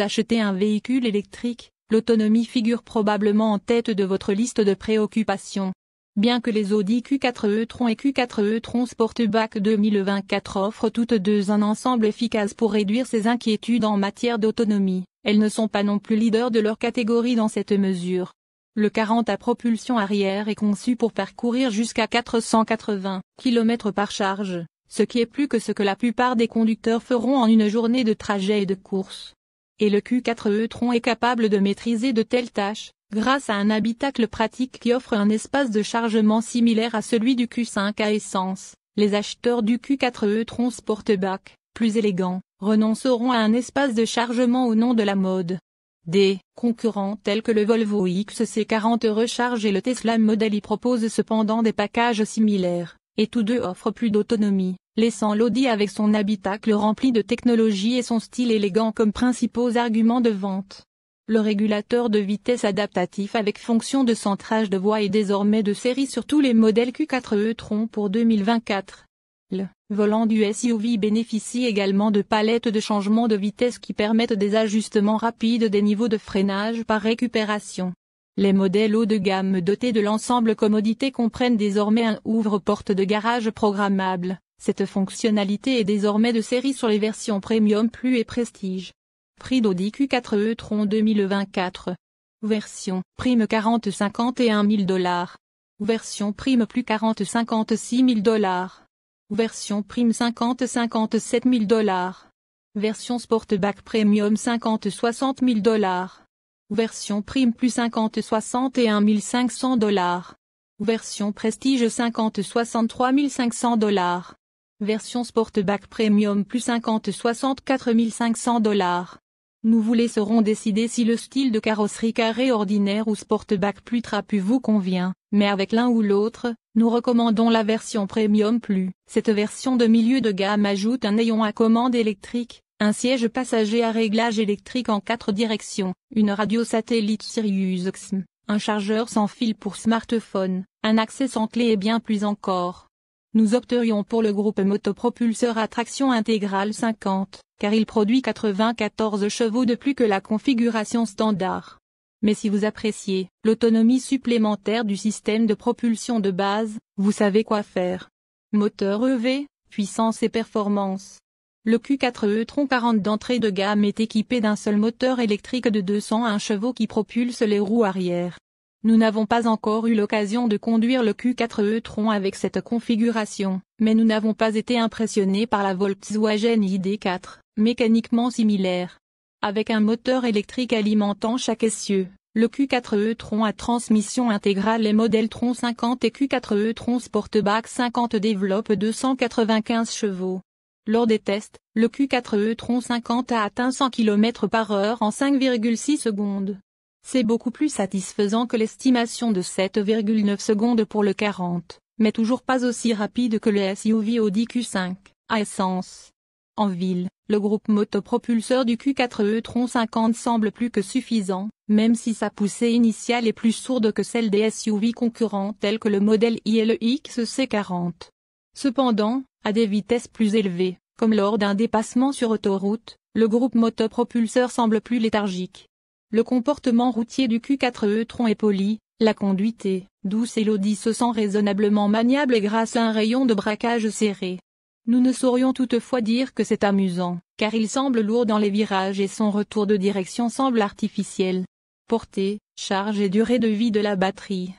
achetez un véhicule électrique, l'autonomie figure probablement en tête de votre liste de préoccupations. Bien que les Audi Q4 e-tron et Q4 e-tron Sportback 2024 offrent toutes deux un ensemble efficace pour réduire ces inquiétudes en matière d'autonomie, elles ne sont pas non plus leaders de leur catégorie dans cette mesure. Le 40 à propulsion arrière est conçu pour parcourir jusqu'à 480 km par charge, ce qui est plus que ce que la plupart des conducteurs feront en une journée de trajet et de course et le Q4 e-tron est capable de maîtriser de telles tâches, grâce à un habitacle pratique qui offre un espace de chargement similaire à celui du Q5 à essence. Les acheteurs du Q4 e-tron Sportback, plus élégant, renonceront à un espace de chargement au nom de la mode. Des concurrents tels que le Volvo XC40 Recharge et le Tesla Model y proposent cependant des packages similaires, et tous deux offrent plus d'autonomie laissant l'Audi avec son habitacle rempli de technologie et son style élégant comme principaux arguments de vente. Le régulateur de vitesse adaptatif avec fonction de centrage de voie est désormais de série sur tous les modèles Q4 e-tron pour 2024. Le volant du SUV bénéficie également de palettes de changement de vitesse qui permettent des ajustements rapides des niveaux de freinage par récupération. Les modèles haut de gamme dotés de l'ensemble commodité comprennent désormais un ouvre-porte de garage programmable, cette fonctionnalité est désormais de série sur les versions Premium Plus et Prestige. Prix d'Audi Q4 e-tron 2024. Version prime 40 51 000 dollars. Version prime plus 40 56 000 dollars. Version prime 50 57 000 dollars. Version Sportback Premium 50 60 000 dollars. Version prime plus 50 61 500 dollars. Version Prestige 50 63 500 dollars. Version Sportback Premium plus 50 64 500 dollars. Nous vous laisserons décider si le style de carrosserie carré ordinaire ou Sportback plus trapu vous convient, mais avec l'un ou l'autre, nous recommandons la version Premium plus. Cette version de milieu de gamme ajoute un ayon à commande électrique, un siège passager à réglage électrique en quatre directions, une radio satellite Sirius XM, un chargeur sans fil pour smartphone, un accès sans clé et bien plus encore nous opterions pour le groupe motopropulseur à traction intégrale 50, car il produit 94 chevaux de plus que la configuration standard. Mais si vous appréciez l'autonomie supplémentaire du système de propulsion de base, vous savez quoi faire. Moteur EV, puissance et performance. Le Q4E Tron 40 d'entrée de gamme est équipé d'un seul moteur électrique de 201 chevaux qui propulse les roues arrière. Nous n'avons pas encore eu l'occasion de conduire le Q4e tron avec cette configuration, mais nous n'avons pas été impressionnés par la Volkswagen ID4, mécaniquement similaire. Avec un moteur électrique alimentant chaque essieu, le Q4e tron à transmission intégrale et modèle Tron 50 et Q4e tron Sportback 50 développe 295 chevaux. Lors des tests, le Q4e e-tron 50 a atteint 100 km par heure en 5,6 secondes. C'est beaucoup plus satisfaisant que l'estimation de 7,9 secondes pour le 40, mais toujours pas aussi rapide que le SUV Audi Q5, à essence. En ville, le groupe motopropulseur du Q4 e-tron 50 semble plus que suffisant, même si sa poussée initiale est plus sourde que celle des SUV concurrents tels que le modèle I et le XC40. Cependant, à des vitesses plus élevées, comme lors d'un dépassement sur autoroute, le groupe motopropulseur semble plus léthargique. Le comportement routier du Q4E e tronc est poli, la conduite est douce et l'audi se sent raisonnablement maniable grâce à un rayon de braquage serré. Nous ne saurions toutefois dire que c'est amusant, car il semble lourd dans les virages et son retour de direction semble artificiel. Portée, charge et durée de vie de la batterie.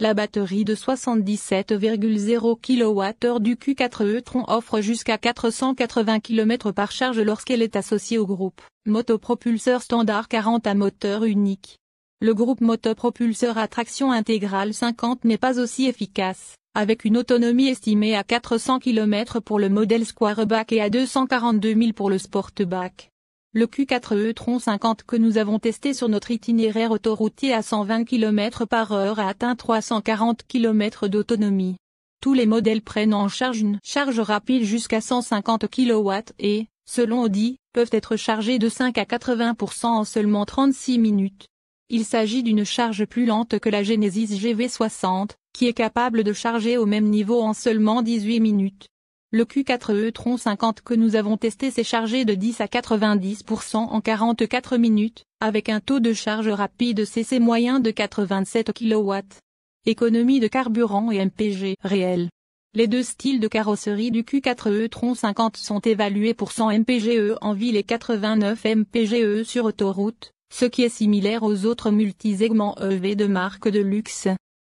La batterie de 77,0 kWh du Q4 e e-tron offre jusqu'à 480 km par charge lorsqu'elle est associée au groupe motopropulseur standard 40 à moteur unique. Le groupe motopropulseur à traction intégrale 50 n'est pas aussi efficace, avec une autonomie estimée à 400 km pour le modèle Squareback et à 242 000 pour le Sportback. Le Q4E Tron 50 que nous avons testé sur notre itinéraire autoroutier à 120 km par heure a atteint 340 km d'autonomie. Tous les modèles prennent en charge une charge rapide jusqu'à 150 kW et, selon Audi, peuvent être chargés de 5 à 80% en seulement 36 minutes. Il s'agit d'une charge plus lente que la Genesis GV60, qui est capable de charger au même niveau en seulement 18 minutes. Le Q4E Tron 50 que nous avons testé s'est chargé de 10 à 90% en 44 minutes, avec un taux de charge rapide CC moyen de 87 kW. Économie de carburant et MPG réel. Les deux styles de carrosserie du Q4E Tron 50 sont évalués pour 100 MPGE en ville et 89 MPGE sur autoroute, ce qui est similaire aux autres multisegments EV de marque de luxe.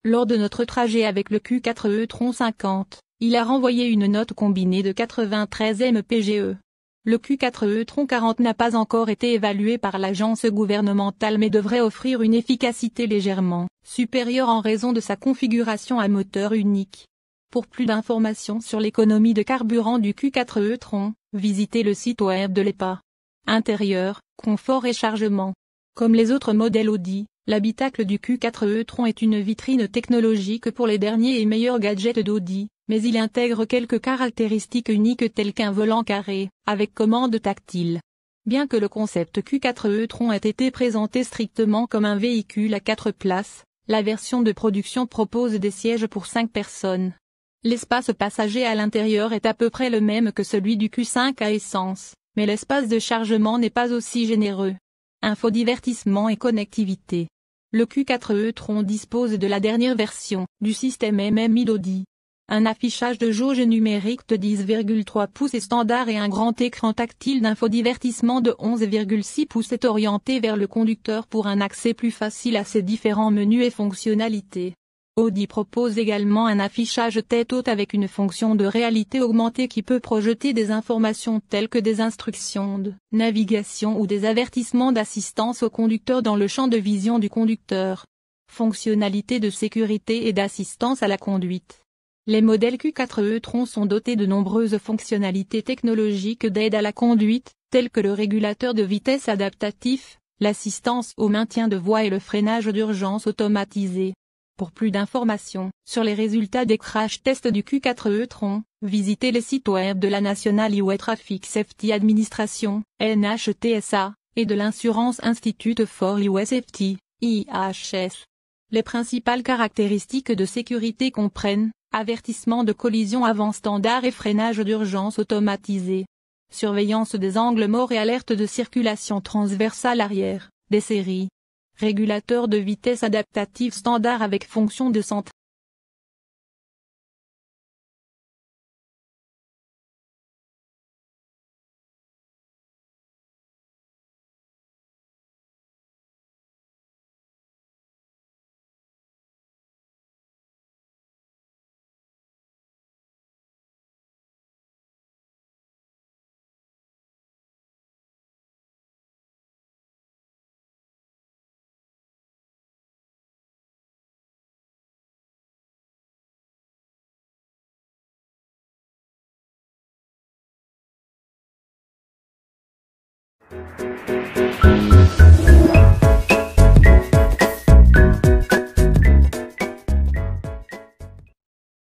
Lors de notre trajet avec le Q4E Tron 50, il a renvoyé une note combinée de 93 MPGE. Le Q4E Tron 40 n'a pas encore été évalué par l'agence gouvernementale mais devrait offrir une efficacité légèrement supérieure en raison de sa configuration à moteur unique. Pour plus d'informations sur l'économie de carburant du Q4E Tron, visitez le site web de l'EPA. Intérieur, confort et chargement. Comme les autres modèles Audi, l'habitacle du Q4e Tron est une vitrine technologique pour les derniers et meilleurs gadgets d'Audi, mais il intègre quelques caractéristiques uniques telles qu'un volant carré, avec commande tactile. Bien que le concept Q4e Tron ait été présenté strictement comme un véhicule à quatre places, la version de production propose des sièges pour cinq personnes. L'espace passager à l'intérieur est à peu près le même que celui du Q5 à essence, mais l'espace de chargement n'est pas aussi généreux. Infodivertissement et connectivité. Le Q4e Tron dispose de la dernière version du système MMI d'Audi, un affichage de jauge numérique de 10,3 pouces est standard et un grand écran tactile d'infodivertissement de 11,6 pouces est orienté vers le conducteur pour un accès plus facile à ses différents menus et fonctionnalités. Audi propose également un affichage tête haute avec une fonction de réalité augmentée qui peut projeter des informations telles que des instructions de navigation ou des avertissements d'assistance au conducteur dans le champ de vision du conducteur. Fonctionnalités de sécurité et d'assistance à la conduite. Les modèles Q4e e e tron sont dotés de nombreuses fonctionnalités technologiques d'aide à la conduite, telles que le régulateur de vitesse adaptatif, l'assistance au maintien de voie et le freinage d'urgence automatisé. Pour plus d'informations sur les résultats des crash tests du Q4e e tron visitez les sites web de la National Highway Traffic Safety Administration, NHTSA, et de l'Insurance Institute for Highway Safety, IHS. Les principales caractéristiques de sécurité comprennent Avertissement de collision avant standard et freinage d'urgence automatisé. Surveillance des angles morts et alerte de circulation transversale arrière, des séries. Régulateur de vitesse adaptatif standard avec fonction de centre. Thank you.